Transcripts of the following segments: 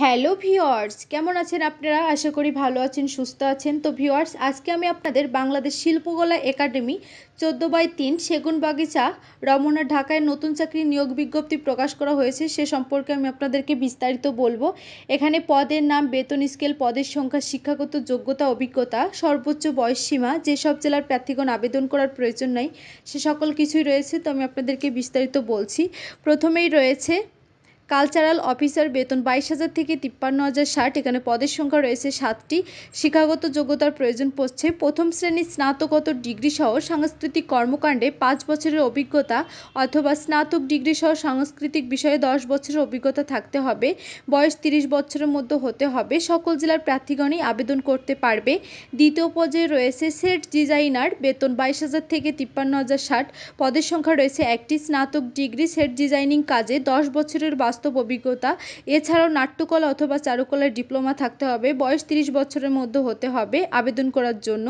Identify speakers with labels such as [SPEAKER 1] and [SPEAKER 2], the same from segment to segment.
[SPEAKER 1] hello viewers কেমন আছেন আপনারা আশা করি ভালো আছেন সুস্থ আছেন তো ভিওয়ার্স আজকে আমি আপনাদের বাংলাদেশ শিল্পকলা একাডেমি চোদ্দো বাই তিন সেগুন বাগিচা রমনা ঢাকায় নতুন চাকরি নিয়োগ বিজ্ঞপ্তি প্রকাশ করা হয়েছে সে সম্পর্কে আমি আপনাদেরকে বিস্তারিত বলবো এখানে পদের নাম বেতন স্কেল পদের সংখ্যা শিক্ষাগত যোগ্যতা অভিজ্ঞতা সর্বোচ্চ বয়সসীমা যেসব জেলার প্রার্থীগণ আবেদন করার প্রয়োজন নাই সে সকল কিছুই রয়েছে তো আমি আপনাদেরকে বিস্তারিত বলছি প্রথমেই রয়েছে কালচারাল অফিসার বেতন বাইশ হাজার থেকে তিপ্পান্ন হাজার ষাট এখানে পদের সংখ্যা রয়েছে সাতটি শিক্ষাগত যোগ্যতার প্রয়োজন পড়ছে প্রথম শ্রেণীর স্নাতকোত্তর সহ সাংস্কৃতিক কর্মকাণ্ডে পাঁচ বছরের অভিজ্ঞতা অথবা স্নাতক ডিগ্রি সহ সাংস্কৃতিক বিষয়ে দশ বছরের অভিজ্ঞতা থাকতে হবে বয়স তিরিশ বছরের মধ্যে হতে হবে সকল জেলার প্রার্থীগণই আবেদন করতে পারবে দ্বিতীয় পর্যায়ে রয়েছে সেট ডিজাইনার বেতন বাইশ হাজার থেকে তিপ্পান্ন হাজার ষাট পদের সংখ্যা রয়েছে একটি স্নাতক ডিগ্রি সেট ডিজাইনিং কাজে দশ বছরের বা বাস্তব অভিজ্ঞতা এছাড়াও নাট্যকলা অথবা চারুকলায় ডিপ্লোমা থাকতে হবে বয়স তিরিশ বছরের মধ্যে হতে হবে আবেদন করার জন্য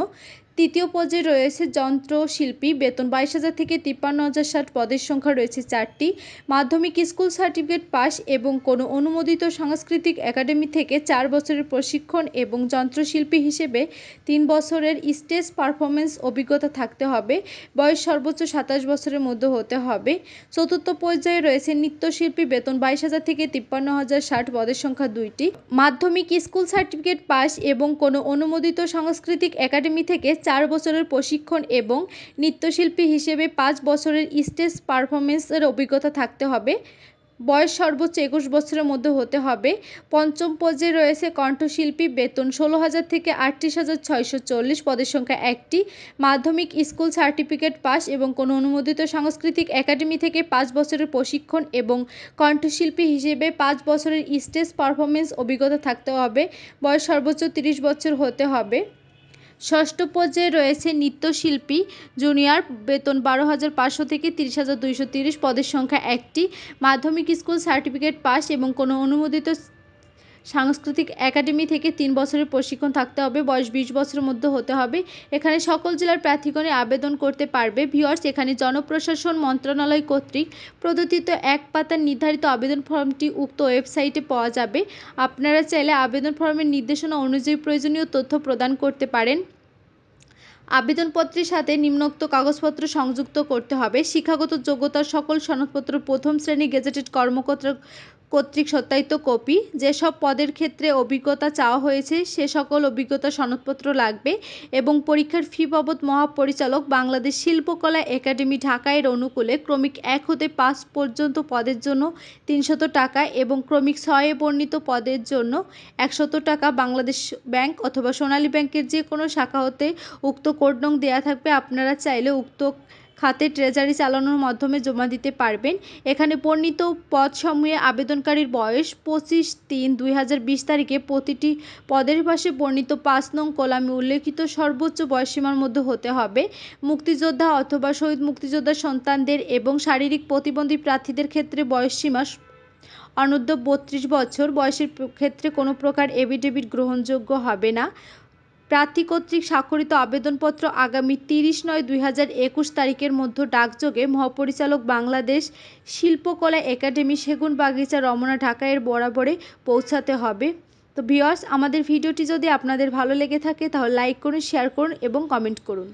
[SPEAKER 1] তৃতীয় পর্যায়ে রয়েছে যন্ত্রশিল্পী বেতন বাইশ হাজার থেকে তিপ্পান্ন হাজার ষাট পদের সংখ্যা রয়েছে চারটি মাধ্যমিক স্কুল সার্টিফিকেট পাস এবং কোনো অনুমোদিত সাংস্কৃতিক একাডেমি থেকে চার বছরের প্রশিক্ষণ এবং যন্ত্রশিল্পী হিসেবে তিন বছরের স্টেজ পারফরমেন্স অভিজ্ঞতা থাকতে হবে বয়স সর্বোচ্চ সাতাশ বছরের মধ্যে হতে হবে চতুর্থ পর্যায়ে রয়েছে নৃত্যশিল্পী বেতন বাইশ হাজার থেকে তিপ্পান্ন হাজার ষাট পদের সংখ্যা দুইটি মাধ্যমিক স্কুল সার্টিফিকেট পাস এবং কোনো অনুমোদিত সাংস্কৃতিক একাডেমি থেকে চার বছরের প্রশিক্ষণ এবং নৃত্যশিল্পী হিসেবে পাঁচ বছরের স্টেজ পারফরমেন্সের অভিজ্ঞতা থাকতে হবে বয়স সর্বোচ্চ একুশ বছরের মধ্যে হতে হবে পঞ্চম পর্যায়ে রয়েছে কণ্ঠশিল্পী বেতন ষোলো হাজার থেকে আটত্রিশ হাজার ছয়শো চল্লিশ পদের সংখ্যা একটি মাধ্যমিক স্কুল সার্টিফিকেট পাস এবং কোনো অনুমোদিত সাংস্কৃতিক একাডেমি থেকে পাঁচ বছরের প্রশিক্ষণ এবং কণ্ঠশিল্পী হিসেবে পাঁচ বছরের স্টেজ পারফরমেন্স অভিজ্ঞতা থাকতে হবে বয়স সর্বোচ্চ তিরিশ বছর হতে হবে ষষ্ঠ পর্যায়ে রয়েছে নৃত্যশিল্পী জুনিয়র বেতন বারো হাজার পাঁচশো থেকে তিরিশ হাজার দুইশো তিরিশ পদের সংখ্যা একটি মাধ্যমিক স্কুল সার্টিফিকেট পাস এবং কোনো অনুমোদিত সাংস্কৃতিক অ্যাকাডেমি থেকে তিন বছরের প্রশিক্ষণ থাকতে হবে বয়স বিশ বছরের মধ্যে হতে হবে এখানে সকল জেলার প্রার্থীগণে আবেদন করতে পারবে ভিওয়ার্স এখানে জনপ্রশাসন মন্ত্রণালয় কর্তৃক প্রদত্তিত এক পাতার নির্ধারিত আবেদন ফর্মটি উক্ত ওয়েবসাইটে পাওয়া যাবে আপনারা চাইলে আবেদন ফর্মের নির্দেশনা অনুযায়ী প্রয়োজনীয় তথ্য প্রদান করতে পারেন আবেদনপত্রের সাথে নিম্নোক্ত কাগজপত্র সংযুক্ত করতে হবে শিক্ষাগত যোগ্যতার সকল সনদপত্র প্রথম শ্রেণী গেজেটেড কর্মকর্তা কর্তৃক সত্যায়িত কপি যেসব পদের ক্ষেত্রে অভিজ্ঞতা চাওয়া হয়েছে সে সকল অভিজ্ঞতা সনদপত্র লাগবে এবং পরীক্ষার ফি বাবদ মহাপরিচালক বাংলাদেশ শিল্পকলা একাডেমি ঢাকা এর অনুকূলে ক্রমিক এক হতে পাঁচ পর্যন্ত পদের জন্য তিনশত টাকা এবং ক্রমিক ছয়ে বর্ণিত পদের জন্য একশত টাকা বাংলাদেশ ব্যাংক অথবা সোনালী ব্যাংকের যে কোনো শাখা হতে উক্ত কোড নং দেয়া থাকবে আপনারা চাইলে উক্ত খাতে ট্রেজারি চালানোর মাধ্যমে জমা দিতে পারবেন এখানে বর্ণিত পদসমূহে আবেদনকারীর বয়স পঁচিশ তিন দুই হাজার বিশ তারিখে প্রতিটি পদের পাশে বর্ণিত পাঁচ নং কলামে উল্লেখিত সর্বোচ্চ বয়সীমার মধ্যে হতে হবে মুক্তিযোদ্ধা অথবা শহীদ মুক্তিযোদ্ধার সন্তানদের এবং শারীরিক প্রতিবন্ধী প্রার্থীদের ক্ষেত্রে বয়সসীমা অনূর্ধ্ব বত্রিশ বছর বয়সের ক্ষেত্রে কোনো প্রকার এফিডেভিট গ্রহণযোগ্য হবে না প্রার্থী কর্তৃক স্বাক্ষরিত আবেদনপত্র আগামী তিরিশ নয় দুই হাজার একুশ তারিখের মধ্যে ডাকযোগে মহাপরিচালক বাংলাদেশ শিল্পকলা একাডেমী বাগিচা রমনা ঢাকা এর বরাবরে পৌঁছাতে হবে তো ভিওয়ার্স আমাদের ভিডিওটি যদি আপনাদের ভালো লেগে থাকে তাহলে লাইক করুন শেয়ার করুন এবং কমেন্ট করুন